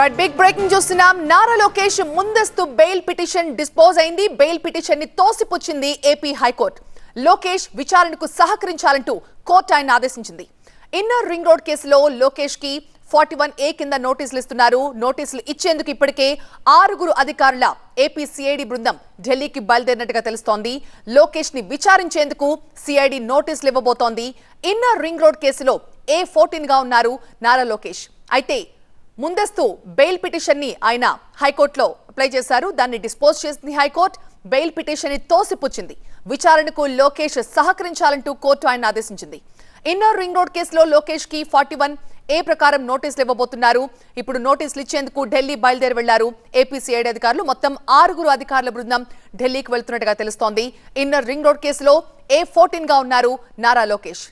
right big breaking చూస్తున్నాం నారా లోకేష్ ముందస్తు bail petition dispose అయింది బెయిల్ పిటిషన్ ని తోసిపుచ్చింది ఏపీ హైకోర్టు లోకేష్ విచారణకు సహకరించాలంటూ కోర్టు ఆయన ఆదేశించింది ఇన్నర్ రింగ్ రోడ్ కేసులో లోకేష్ కి ఫార్టీ వన్ ఏ కింద నోటీసులు ఇస్తున్నారు నోటీసులు ఇచ్చేందుకు ఇప్పటికే ఆరుగురు అధికారుల ఏపీ సిఐడి బృందం ఢిల్లీకి బయలుదేరినట్టుగా తెలుస్తోంది లోకేష్ ని విచారించేందుకు సిఐడి నోటీసులు ఇవ్వబోతోంది ఇన్నర్ రింగ్ రోడ్ కేసులో ఏ ఫోర్టీన్ గా ఉన్నారు నారా లోకేష్ అయితే ముందస్తు బెయిల్ పిటిషన్ ని ఆయన హైకోర్టులో అప్లై చేశారు దాన్ని డిస్పోజ్ చేసింది హైకోర్టు బెయిల్ పిటిషన్ ని తోసిపుచ్చింది విచారణకు లోకేష్ సహకరించాలంటూ కోర్టు ఆయన ఆదేశించింది ఇన్నర్ రింగ్ రోడ్ కేసులో లోకేష్ కి ఫార్టీ వన్ ఏ ప్రకారం నోటీసులు ఇవ్వబోతున్నారు ఇప్పుడు నోటీసులు ఇచ్చేందుకు ఢిల్లీ బయలుదేరి వెళ్లారు ఏపీసీఐడి అధికారులు మొత్తం ఆరుగురు అధికారుల బృందం ఢిల్లీకి వెళ్తున్నట్టుగా తెలుస్తోంది ఇన్నర్ రింగ్ రోడ్ కేసులో ఏ ఫోర్టీన్ గా ఉన్నారు నారా లోకేష్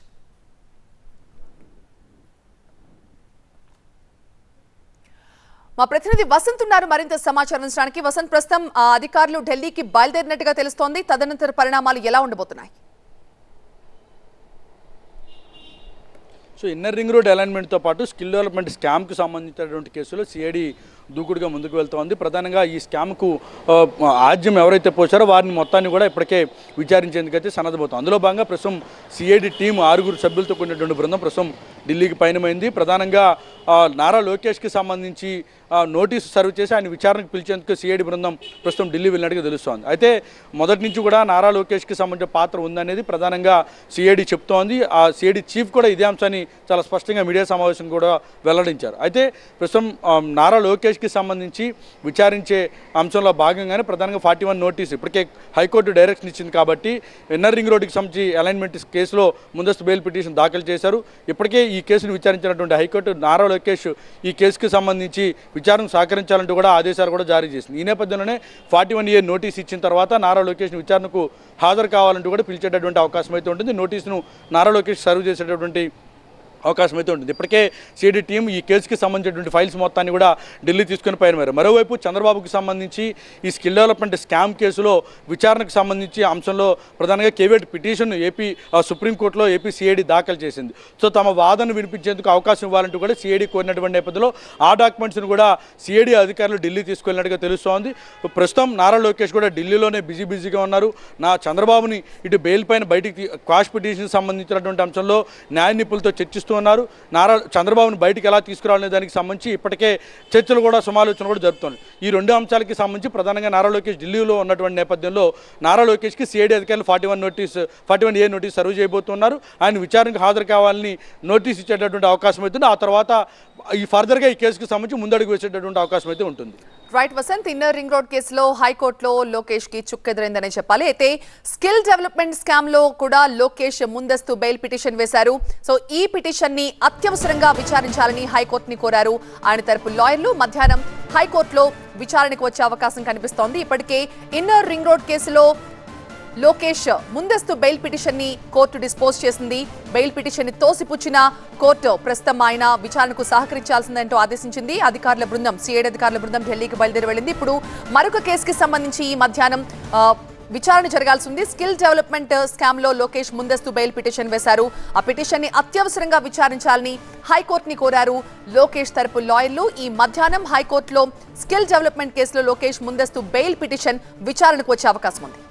మా ప్రతినిధి వసంత్ ఉన్నారు మరింత సమాచారం ఇచ్చడానికి వసంత్ ప్రస్తుతం అధికారులు ఢిల్లీకి బయలుదేరినట్టుగా తెలుస్తోంది తదనంతర పరిణామాలు ఎలా ఉండబోతున్నాయి సో ఇన్నర్ రింగ్ రోడ్ అలైన్మెంట్తో పాటు స్కిల్ డెవలప్మెంట్ స్కామ్కి సంబంధించినటువంటి కేసులో సిఐడి దూకుడుగా ముందుకు వెళ్తోంది ప్రధానంగా ఈ స్కామ్కు ఆజ్యం ఎవరైతే పోసారో వారిని మొత్తాన్ని కూడా ఇప్పటికే విచారించేందుకైతే సన్నద్ధమవుతుంది అందులో భాగంగా ప్రస్తుతం సిఐడి టీం ఆరుగురు సభ్యులతో కూడినటువంటి బృందం ప్రస్తుతం ఢిల్లీకి పయనమైంది ప్రధానంగా నారా లోకేష్కి సంబంధించి నోటీసు సర్వ్ చేసి ఆయన విచారణకు పిలిచేందుకు సిఐడి బృందం ప్రస్తుతం ఢిల్లీ వెళ్ళినట్టుగా తెలుస్తోంది అయితే మొదటి నుంచి కూడా నారా లోకేష్కి సంబంధించిన పాత్ర ఉందనేది ప్రధానంగా సిఐడి చెప్తోంది ఆ సిఐడి చీఫ్ కూడా ఇదే అంశాన్ని చాలా స్పష్టంగా మీడియా సమావేశం కూడా వెల్లడించారు అయితే ప్రస్తుతం నారా లోకేష్కి సంబంధించి విచారించే అంశంలో భాగంగానే ప్రధానంగా ఫార్టీ వన్ నోటీస్ ఇప్పటికే హైకోర్టు డైరెక్షన్ ఇచ్చింది కాబట్టి ఎన్నర్ రింగ్ రోడ్డుకి సంబంధించి అలైన్మెంట్ కేసులో ముందస్తు బెయిల్ పిటిషన్ దాఖలు చేశారు ఇప్పటికే ఈ ఈ కేసును విచారించినటువంటి హైకోర్టు నారా లోకేష్ ఈ కేసుకు సంబంధించి విచారణకు సహకరించాలంటూ కూడా ఆదేశాలు కూడా జారీ చేసింది ఈ నేపథ్యంలోనే ఫార్టీ వన్ ఏ నోటీస్ ఇచ్చిన తర్వాత నారా లోకేష్ను విచారణకు హాజరు కావాలంటూ కూడా పిలిచేటటువంటి అవకాశం అయితే ఉంటుంది నోటీసును నారా లోకేష్ సర్వ్ చేసేటటువంటి అవకాశం అయితే ఉంటుంది ఇప్పటికే సిడి టీం ఈ కేసుకి సంబంధించినటువంటి ఫైల్స్ మొత్తాన్ని కూడా ఢిల్లీ తీసుకుని పైనమారు మరోవైపు చంద్రబాబుకి సంబంధించి ఈ స్కిల్ డెవలప్మెంట్ స్కామ్ కేసులో విచారణకు సంబంధించి అంశంలో ప్రధానంగా కేవేట్ పిటిషన్ ఏపీ సుప్రీంకోర్టులో ఏపీ సిఐడి దాఖలు చేసింది సో తమ వాదన వినిపించేందుకు అవకాశం ఇవ్వాలంటూ కూడా సిఐడి కోరినటువంటి నేపథ్యంలో ఆ డాక్యుమెంట్స్ను కూడా సిఐడి అధికారులు ఢిల్లీ తీసుకువెళ్ళినట్టుగా తెలుస్తోంది ప్రస్తుతం నారా లోకేష్ కూడా ఢిల్లీలోనే బిజీ బిజీగా ఉన్నారు నా చంద్రబాబుని ఇటు బెయిల్ పైన బయటికి క్వాష్ పిటిషన్కి సంబంధించినటువంటి అంశంలో న్యాయ నిపుణులతో చర్చిస్తూ చేస్తూ ఉన్నారు నారా చంద్రబాబును బయటకు ఎలా తీసుకురావాలనే దానికి సంబంధించి ఇప్పటికే చర్చలు కూడా సమాలోచన కూడా జరుపుతున్నాయి ఈ రెండు అంశాలకి సంబంధించి ప్రధానంగా నారా లోకేష్ ఢిల్లీలో ఉన్నటువంటి నేపథ్యంలో నారా లోకేష్కి సిఐడి అధికారులు forty one notice forty one A notice serve చేయబోతున్నారు ఆయన విచారణకు హాజరు కావాలని నోటీస్ ఇచ్చేటటువంటి అవకాశం అవుతుంది ఆ తర్వాత ఈ ఫర్దర్గా ఈ కేసుకు సంబంధించి ముందడుగు వేసేటటువంటి అవకాశం అయితే ఉంటుంది right Vasant inner ring road కేసులో హైకోర్టులో లోకేష్ కి చుక్కెదిరిందనే చెప్పాలి అయితే స్కిల్ డెవలప్మెంట్ స్కామ్ లో కూడా లోకేష్ ముందస్తు బెయిల్ పిటిషన్ వేశారు సో ఈ పిటిషన్ ని అత్యవసరంగా విచారించాలని హైకోర్టుని కోరారు ఆయన తరపు లాయర్లు మధ్యాహ్నం హైకోర్టులో విచారణకు వచ్చే అవకాశం కనిపిస్తోంది ఇప్పటికే ఇన్నర్ రింగ్ రోడ్ కేసులో లోకేష్ ముందస్తు బెయిల్ పిటిషన్ ని కోర్టు డిస్పోజ్ చేసింది బెయిల్ పిటిషన్ ని తోసిపుచ్చిన కోర్టు ప్రస్తుతం ఆయన విచారణకు సహకరించాల్సిందంటూ ఆదేశించింది అధికారుల బృందం సిఐడ్ అధికారుల బృందం ఢిల్లీకి బయలుదేరి వెళ్ళింది ఇప్పుడు మరొక కేసుకి సంబంధించి ఈ మధ్యాహ్నం విచారణ జరగాల్సి ఉంది స్కిల్ డెవలప్మెంట్ స్కామ్ లో లోకేష్ ముందస్తు బెయిల్ పిటిషన్ వేశారు ఆ పిటిషన్ ని అత్యవసరంగా విచారించాలని హైకోర్టుని కోరారు లోకేష్ తరపు లాయర్లు ఈ మధ్యాహ్నం హైకోర్టులో స్కిల్ డెవలప్మెంట్ కేసులో లోకేష్ ముందస్తు బెయిల్ పిటిషన్ విచారణకు వచ్చే అవకాశం ఉంది